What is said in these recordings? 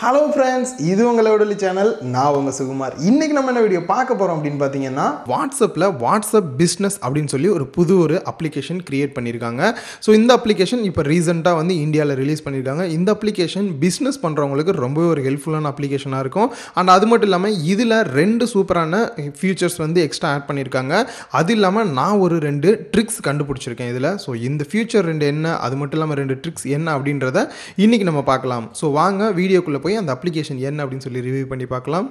hello friends இது உங்கள் உடலி channel நான் உங்கள் சுகுமார் இன்றைக்கி நம்ம என்ன வீடியோ பார்க்க போகிறோம் அப்படின்னு பார்த்தீங்கன்னா வாட்ஸ்அப்பில் வாட்ஸ்அப் பிஸ்னஸ் அப்படின்னு சொல்லி ஒரு புது ஒரு அப்ளிகேஷன் கிரியேட் பண்ணியிருக்காங்க ஸோ இந்த அப்ளிகேஷன் இப்போ ரீசெண்டாக வந்து இந்தியாவில் ரிலீஸ் பண்ணியிருக்காங்க இந்த அப்ளிகேஷன் பிஸ்னஸ் பண்ணுறவங்களுக்கு ரொம்பவே ஒரு ஹெல்ப்ஃபுல்லான அப்ளிகேஷனாக இருக்கும் அண்ட் அது மட்டும் இல்லாமல் இதில் ரெண்டு சூப்பரான ஃபியூச்சர்ஸ் வந்து எக்ஸ்ட்ரா ஆட் பண்ணியிருக்காங்க அது இல்லாமல் நான் ஒரு ரெண்டு ட்ரிக்ஸ் கண்டுபிடிச்சிருக்கேன் இதில் ஸோ இந்த ஃபியூச்சர் ரெண்டு என்ன அது மட்டும் இல்லாமல் ரெண்டு ட்ரிக்ஸ் என்ன அப்படின்றத இன்றைக்கி நம்ம பார்க்கலாம் ஸோ வாங்க வீடியோக்குள்ளே போய் அந்த அப்ளிகேஷன் என்ன அப்படின்னு சொல்லி ரிவ்யூ பண்ணி பார்க்கலாம்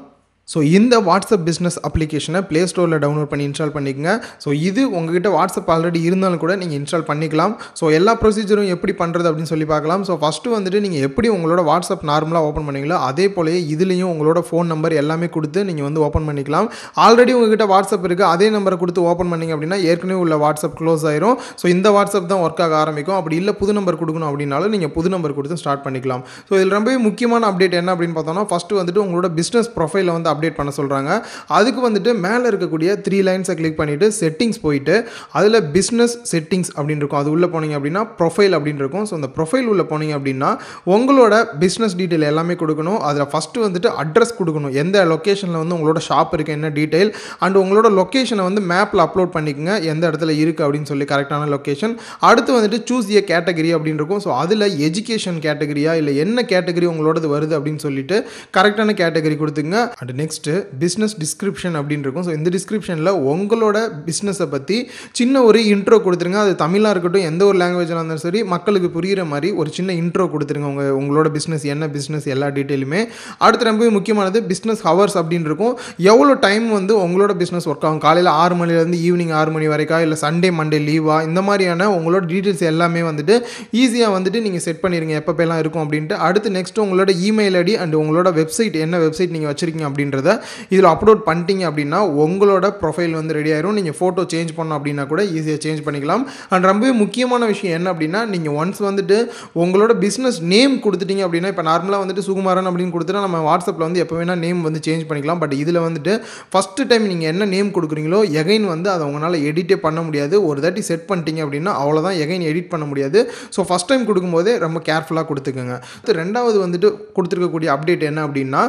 ஸோ இந்த வாட்ஸ்அப் பிஸ்னஸ் அப்ளிகேஷனை ப்ளே ஸ்டோரில் டவுன்லோட் பண்ணி இன்ஸ்டால் பண்ணிக்கோங்க ஸோ இது உங்ககிட்ட வாட்ஸ்அப் ஆல்ரெடி இருந்தாலும் கூட நீங்கள் இன்ஸ்டால் பண்ணிக்கலாம் ஸோ எல்லா ப்ரொசீஜரும் எப்படி பண்ணுறது அப்படின்னு சொல்லி பார்க்கலாம் ஸோ ஃபஸ்ட்டு வந்துட்டு நீங்கள் எப்படி உங்களோட வாட்ஸ்அப் நார்மலாக ஓப்பன் பண்ணிக்கலாம் அதே போலேயே இதுலேயும் உங்களோட ஃபோன் நம்பர் எல்லாமே கொடுத்து நீங்கள் வந்து ஓப்பன் பண்ணிக்கலாம் ஆல்ரெடி உங்ககிட்ட வாட்ஸ்அப் இருக்குது அதே நம்பரை கொடுத்து ஓப்பன் பண்ணிங்க அப்படின்னா ஏற்கனவே உள்ள வாட்ஸ்அப் க்ளோஸ் ஆயிரும் ஸோ இந்த வாட்ஸ்அப் தான் ஒர்க் ஆக ஆரம்பிக்கும் அப்படி இல்லை புது நம்பர் கொடுக்கணும் அப்படின்னாலும் நீங்கள் புது நம்பர் கொடுத்து ஸ்டார்ட் பண்ணிக்கலாம் ஸோ இதில் ரொம்பவே முக்கியமான அப்டேட் என்ன அப்படின்னு பார்த்தோம்னா ஃபஸ்ட்டு வந்துட்டு உங்களோட பிஸ்னஸ் ப்ரொஃபைலை வந்து அப்டேட் பண்ண சொல்கிறாங்க அதுக்கு வந்துட்டு மேலே இருக்கக்கூடிய த்ரீ லைன்ஸை கிளிக் பண்ணிவிட்டு செட்டிங்ஸ் போயிட்டு அதில் பிஸ்னஸ் செட்டிங்ஸ் அப்படின்னு இருக்கும் அது உள்ளே போனீங்க அப்படின்னா ப்ரொஃபைல் அப்படின்னு இருக்கும் ஸோ அந்த ப்ரொஃபைல் உள்ளே போனீங்க அப்படின்னா உங்களோட பிஸ்னஸ் டீட்டெயில் எல்லாமே கொடுக்கணும் அதில் ஃபஸ்ட்டு வந்துட்டு அட்ரஸ் கொடுக்கணும் எந்த லொக்கேஷனில் வந்து உங்களோட ஷாப் இருக்குது என்ன டீட்டெயில் அண்ட் உங்களோட லொக்கேஷனை வந்து மேப்பில் அப்லோட் பண்ணிக்கோங்க எந்த இடத்துல இருக்குது அப்படின்னு சொல்லி கரெக்டான லொக்கேஷன் அடுத்து வந்துட்டு சூஸ் ஏ கேட்டகரி அப்படின்னு இருக்கும் ஸோ அதில் எஜுகேஷன் கேட்டகரியா இல்லை என்ன கேட்டகரி உங்களோடது வருது அப்படின்னு சொல்லிட்டு கரெக்டான கேட்டகரி கொடுத்துங்க and next next business description அப்படின்னு இருக்கும் ஸோ இந்த டிஸ்கிரிப்ஷனில் உங்களோட பிஸ்னஸை பற்றி சின்ன ஒரு இன்ட்ரோ கொடுத்துருங்க அது தமிழாக இருக்கட்டும் எந்த ஒரு லாங்குவேஜாக இருந்தாலும் சரி மக்களுக்கு புரிகிற மாதிரி ஒரு சின்ன இன்ட்ரோ கொடுத்துருங்க உங்கள் உங்களோட பிஸ்னஸ் என்ன பிஸ்னஸ் எல்லா டீட்டெயிலுமே அடுத்து ரொம்ப முக்கியமானது பிஸ்னஸ் ஹவர்ஸ் அப்படின்னு இருக்கும் எவ்வளோ டைம் வந்து உங்களோட பிஸ்னஸ் ஒர்க் ஆகும் காலையில் ஆறு மணிலேருந்து ஈவினிங் ஆறு மணி வரைக்கா இல்லை சண்டே மண்டே லீவா இந்த மாதிரியான உங்களோட டீட்டெயில்ஸ் எல்லாமே வந்துட்டு ஈஸியாக வந்துட்டு நீங்கள் செட் பண்ணிடுங்க எப்போ இருக்கும் அப்படின்ட்டு அடுத்து நெக்ஸ்ட் உங்களோட இமெயில் ஐடி அண்ட் உங்களோட வெப்சைட் என்ன வெப்சைட் நீங்கள் வச்சுருக்கீங்க அப்படின்ற அப்படின்றத இதில் அப்லோட் பண்ணிட்டீங்க அப்படின்னா உங்களோட ப்ரொஃபைல் வந்து ரெடி ஆயிரும் நீங்கள் ஃபோட்டோ சேஞ்ச் பண்ணோம் அப்படின்னா கூட ஈஸியாக சேஞ்ச் பண்ணிக்கலாம் அண்ட் ரொம்பவே முக்கியமான விஷயம் என்ன அப்படின்னா நீங்கள் ஒன்ஸ் வந்துட்டு உங்களோட பிஸ்னஸ் நேம் கொடுத்துட்டீங்க அப்படின்னா இப்போ நார்மலாக வந்துட்டு சுகுமாரன் அப்படின்னு கொடுத்துட்டு நம்ம வாட்ஸ்அப்பில் வந்து எப்போ வேணால் நேம் வந்து சேஞ்ச் பண்ணிக்கலாம் பட் இதில் வந்துட்டு ஃபஸ்ட்டு டைம் நீங்கள் என்ன நேம் கொடுக்குறீங்களோ எகைன் வந்து அதை உங்களால் எடிட்டே பண்ண முடியாது ஒரு தாட்டி செட் பண்ணிட்டீங்க அப்படின்னா அவ்வளோதான் எகைன் எடிட் பண்ண முடியாது ஸோ ஃபஸ்ட் டைம் கொடுக்கும்போதே ரொம்ப கேர்ஃபுல்லாக கொடுத்துக்குங்க ரெண்டாவது வந்துட்டு கொடுத்துருக்கக்கூடிய அப்டேட் என்ன அப்படின்னா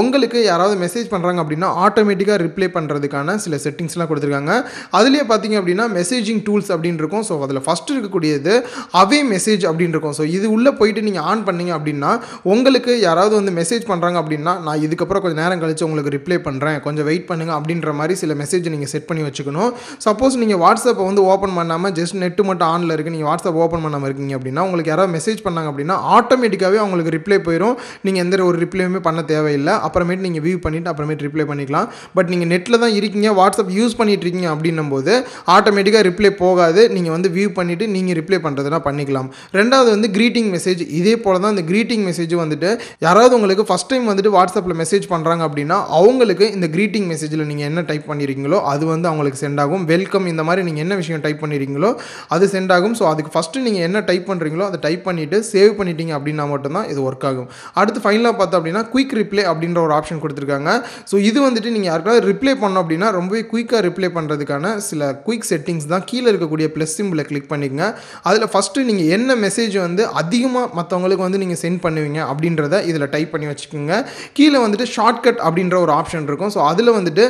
உங்களுக்கு யாராவது மெசேஜ் மெசேஜ் பண்ணுறாங்க அப்படின்னா ஆட்டோமேட்டிக்காக ரிப்ளை பண்ணுறதுக்கான சில செட்டிங்ஸ்லாம் கொடுத்துருக்காங்க அதுலேயே பார்த்தீங்க அப்படின்னா மெசேஜிங் டூல்ஸ் அப்படின்னு இருக்கும் ஸோ அதில் ஃபஸ்ட்டு இருக்கக்கூடியது அவே மெசேஜ் அப்படின்னு இருக்கும் ஸோ இது உள்ளே போயிட்டு நீங்கள் ஆன் பண்ணீங்க அப்படின்னா உங்களுக்கு யாராவது வந்து மெசேஜ் பண்ணுறாங்க அப்படின்னா நான் இதுக்கப்புறம் கொஞ்சம் நேரம் கழித்து உங்களுக்கு ரிப்ளை பண்ணுறேன் கொஞ்சம் வெயிட் பண்ணுங்கள் அப்படின்ற மாதிரி சில மெசேஜ் நீங்கள் செட் பண்ணி வச்சுக்கணும் சப்போஸ் நீங்கள் வாட்ஸ்அப்பை வந்து ஓப்பன் பண்ணாமல் ஜஸ்ட் நெட்டு மட்டும் ஆனில் இருக்குது நீங்கள் வாட்ஸ்அப் ஓப்பன் பண்ணாமல் இருக்கீங்க அப்படின்னா உங்களுக்கு யாராவது மெசேஜ் பண்ணாங்க அப்படின்னா ஆட்டோமேட்டிக்காகவே அவங்களுக்கு ரிப்ளை போயிடும் நீங்கள் எந்த ஒரு ரிப்ளையுமே பண்ண தேவையில்லை அப்புறமேட்டு நீங்கள் வியூ பண்ணிவிட்டு பண்ணிவிட்டு அப்புறமே ரிப்ளை பண்ணிக்கலாம் பட் நீங்கள் நெட்டில் தான் இருக்கீங்க வாட்ஸ்அப் யூஸ் பண்ணிகிட்டு இருக்கீங்க அப்படின்னும் போது ஆட்டோமேட்டிக்காக ரிப்ளை போகாது நீங்கள் வந்து வியூ பண்ணிவிட்டு நீங்கள் ரிப்ளை பண்ணுறதுனா பண்ணிக்கலாம் ரெண்டாவது வந்து க்ரீட்டிங் மெசேஜ் இதே போல் தான் இந்த க்ரீட்டிங் மெசேஜ் வந்துட்டு யாராவது உங்களுக்கு ஃபஸ்ட் டைம் வந்துட்டு வாட்ஸ்அப்பில் மெசேஜ் பண்ணுறாங்க அப்படின்னா அவங்களுக்கு இந்த க்ரீட்டிங் மெசேஜில் நீங்கள் என்ன டைப் பண்ணியிருக்கீங்களோ அது வந்து அவங்களுக்கு சென்ட் ஆகும் வெல்கம் இந்த மாதிரி நீங்கள் என்ன விஷயம் டைப் பண்ணியிருக்கீங்களோ அது சென்ட் ஆகும் ஸோ அதுக்கு ஃபஸ்ட்டு நீங்கள் என்ன டைப் பண்ணுறீங்களோ அதை டைப் பண்ணிவிட்டு சேவ் பண்ணிட்டீங்க அப்படின்னா மட்டும்தான் இது ஒர்க் ஆகும் அடுத்து ஃபைனலாக பார்த்தோம் அப்படின்னா குயிக் ரிப்ளை அப்படின்ற ஒரு ஆப்ஷன் கொடுத்துருக்காங்க கொடுத்துருக்காங்க ஸோ இது வந்துட்டு நீங்கள் யாருக்காவது ரிப்ளை பண்ணோம் அப்படின்னா ரொம்பவே குயிக்காக ரிப்ளை பண்ணுறதுக்கான சில குயிக் செட்டிங்ஸ் தான் கீழே இருக்கக்கூடிய ப்ளஸ் சிம்பிளை கிளிக் பண்ணிக்கங்க அதில் ஃபஸ்ட்டு நீங்கள் என்ன மெசேஜ் வந்து அதிகமாக மற்றவங்களுக்கு வந்து நீங்கள் சென்ட் பண்ணுவீங்க அப்படின்றத இதில் டைப் பண்ணி வச்சுக்கோங்க கீழே வந்துட்டு ஷார்ட்கட் அப்படின்ற ஒரு ஆப்ஷன் இருக்கும் ஸோ அதில் வந்துட்டு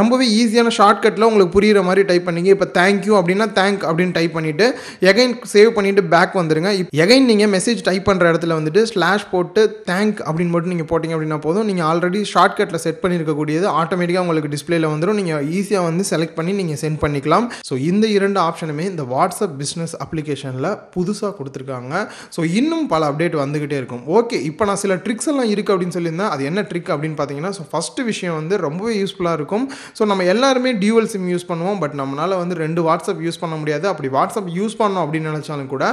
ரொம்பவே ஈஸியான ஷார்ட்கட்டில் உங்களுக்கு புரிகிற மாதிரி டைப் பண்ணிங்க இப்போ தேங்க்யூ அப்படின்னா தேங்க் அப்படின்னு டைப் பண்ணிவிட்டு எகைன் சேவ் பண்ணிவிட்டு பேக் வந்துடுங்க எகைன் நீங்கள் மெசேஜ் டைப் பண்ணுற இடத்துல வந்துட்டு ஸ்லாஷ் போட்டு தேங்க் அப்படின்னு மட்டும் நீங்கள் போட்டிங்க அப்படின்னா போதும் நீங்கள் ஆல்ரெடி ஷார்ட் ஷார்ட்கட்டில் செட் பண்ணியிருக்கக்கூடியது ஆட்டோமேட்டிக்காக உங்களுக்கு டிஸ்பிளேல வந்துடும் நீங்கள் ஈஸியாக வந்து செலக்ட் பண்ணி நீங்கள் சென்ட் பண்ணிக்கலாம் ஸோ இந்த இரண்டு ஆப்ஷனுமே இந்த வாட்ஸ்அப் பிஸ்னஸ் அப்ளிகேஷனில் புதுசாக கொடுத்துருக்காங்க ஸோ இன்னும் பல அப்டேட் வந்துக்கிட்டே இருக்கும் ஓகே இப்போ நான் சில ட்ரிக்ஸ் எல்லாம் இருக்குது அப்படின்னு சொல்லியிருந்தேன் அது என்ன ட்ரிக் அப்படின்னு பார்த்தீங்கன்னா ஸோ ஃபஸ்ட்டு விஷயம் வந்து ரொம்பவே யூஸ்ஃபுல்லாக இருக்கும் ஸோ நம்ம எல்லாருமே டியூவல் சிம் யூஸ் பண்ணுவோம் பட் நம்மளால் வந்து ரெண்டு வாட்ஸ்அப் யூஸ் பண்ண முடியாது அப்படி வாட்ஸ்அப் யூஸ் பண்ணோம் அப்படின்னு நினச்சாலும் கூட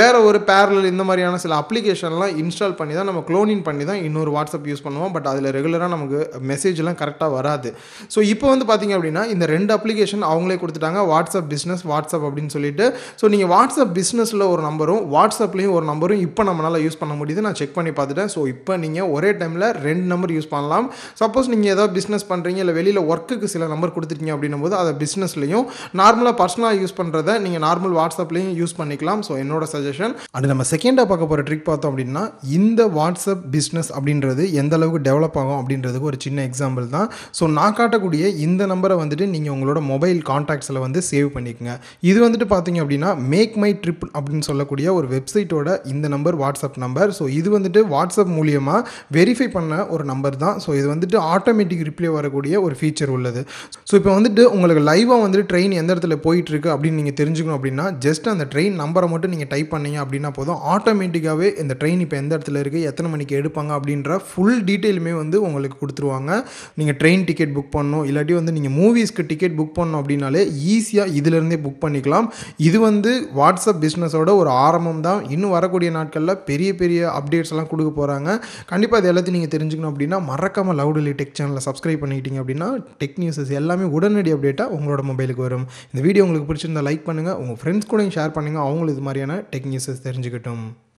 வேறு ஒரு பேரல் இந்த மாதிரியான சில அப்ளிகேஷன்லாம் இன்ஸ்டால் பண்ணி தான் நம்ம க்ளோனின் பண்ணி தான் இன்னொரு வாட்ஸ்அப் யூஸ் பண்ணுவோம் பட் அதில் ரெகுலராக நம்ம நமக்கு மெசேஜ்லாம் கரெக்டாக வராது ஸோ இப்போ வந்து பார்த்திங்க அப்படின்னா இந்த ரெண்டு அப்ளிகேஷன் அவங்களே கொடுத்துட்டாங்க வாட்ஸ்அப் பிஸ்னஸ் வாட்ஸ்அப் அப்படின்னு சொல்லிட்டு ஸோ நீங்கள் வாட்ஸ்அப் பிஸ்னஸில் ஒரு நம்பரும் வாட்ஸ்அப்லேயும் ஒரு நம்பரும் இப்போ நம்மளால் யூஸ் பண்ண முடியுது நான் செக் பண்ணி பார்த்துட்டேன் ஸோ இப்போ நீங்கள் ஒரே டைமில் ரெண்டு நம்பர் யூஸ் பண்ணலாம் சப்போஸ் நீங்கள் ஏதாவது பிஸ்னஸ் பண்ணுறீங்க இல்லை வெளியில் ஒர்க்குக்கு சில நம்பர் கொடுத்துட்டீங்க அப்படின்னும் போது அதை பிஸ்னஸ்லையும் நார்மலாக பர்சனலாக யூஸ் பண்ணுறத நீங்கள் நார்மல் வாட்ஸ்அப்லேயும் யூஸ் பண்ணிக்கலாம் ஸோ என்னோட சஜஷன் அண்ட் நம்ம செகண்டாக பார்க்க போகிற ட்ரிக் பார்த்தோம் அப்படின்னா இந்த வாட்ஸ்அப் பிஸ்னஸ் அப்படின்றது எந்த அளவுக்கு டெவலப் ஆகும் அப்படின்றது அப்படிங்கிறதுக்கு ஒரு சின்ன எக்ஸாம்பிள் தான் ஸோ நான் காட்டக்கூடிய இந்த நம்பரை வந்துட்டு நீங்கள் உங்களோட மொபைல் காண்டாக்ட்ஸில் வந்து சேவ் பண்ணிக்கோங்க இது வந்துட்டு பார்த்தீங்க அப்படின்னா மேக் மை ட்ரிப் அப்படின்னு சொல்லக்கூடிய ஒரு வெப்சைட்டோட இந்த நம்பர் வாட்ஸ்அப் நம்பர் ஸோ இது வந்துட்டு வாட்ஸ்அப் மூலியமாக வெரிஃபை பண்ண ஒரு நம்பர் தான் ஸோ இது வந்துட்டு ஆட்டோமேட்டிக் ரிப்ளே வரக்கூடிய ஒரு ஃபீச்சர் உள்ளது ஸோ இப்போ வந்துட்டு உங்களுக்கு லைவாக வந்துட்டு ட்ரெயின் எந்த இடத்துல போயிட்டுருக்கு அப்படின்னு நீங்கள் தெரிஞ்சுக்கணும் அப்படின்னா ஜஸ்ட் அந்த ட்ரெயின் நம்பரை மட்டும் நீங்கள் டைப் பண்ணீங்க அப்படின்னா போதும் ஆட்டோமேட்டிக்காகவே இந்த ட்ரெயின் இப்போ எந்த இடத்துல இருக்குது எத்தனை மணிக்கு எடுப்பாங்க அப்படின்ற ஃபுல் டீட்டெயிலுமே வந்து உங்களுக்கு கொடுத்துருவாங்க நீங்கள் ட்ரெயின் டிக்கெட் புக் பண்ணணும் இல்லாட்டி வந்து நீங்கள் மூவிஸ்க்கு டிக்கெட் புக் பண்ணணும் அப்படின்னாலே ஈஸியாக இதிலேருந்தே புக் பண்ணிக்கலாம் இது வந்து வாட்ஸ்அப் பிஸ்னஸோட ஒரு ஆரம்பம் தான் இன்னும் வரக்கூடிய நாட்களில் பெரிய பெரிய அப்டேட்ஸ் எல்லாம் கொடுக்க போகிறாங்க கண்டிப்பாக அது எல்லாத்தையும் நீங்கள் தெரிஞ்சுக்கணும் அப்படின்னா மறக்காமல் லவுடலி டெக் சேனலில் சப்ஸ்கிரைப் பண்ணிக்கிட்டீங்க அப்படின்னா டெக் நியூஸஸ் எல்லாமே உடனடி அப்டேட்டாக உங்களோட மொபைலுக்கு வரும் இந்த வீடியோ உங்களுக்கு பிடிச்சிருந்தா லைக் பண்ணுங்கள் உங்கள் ஃப்ரெண்ட்ஸ் கூட ஷேர் பண்ணுங்கள் அவங்களும் இது மாதிரியான டெக் நியூஸஸ் தெரிஞ்சுக்கிட்டோம்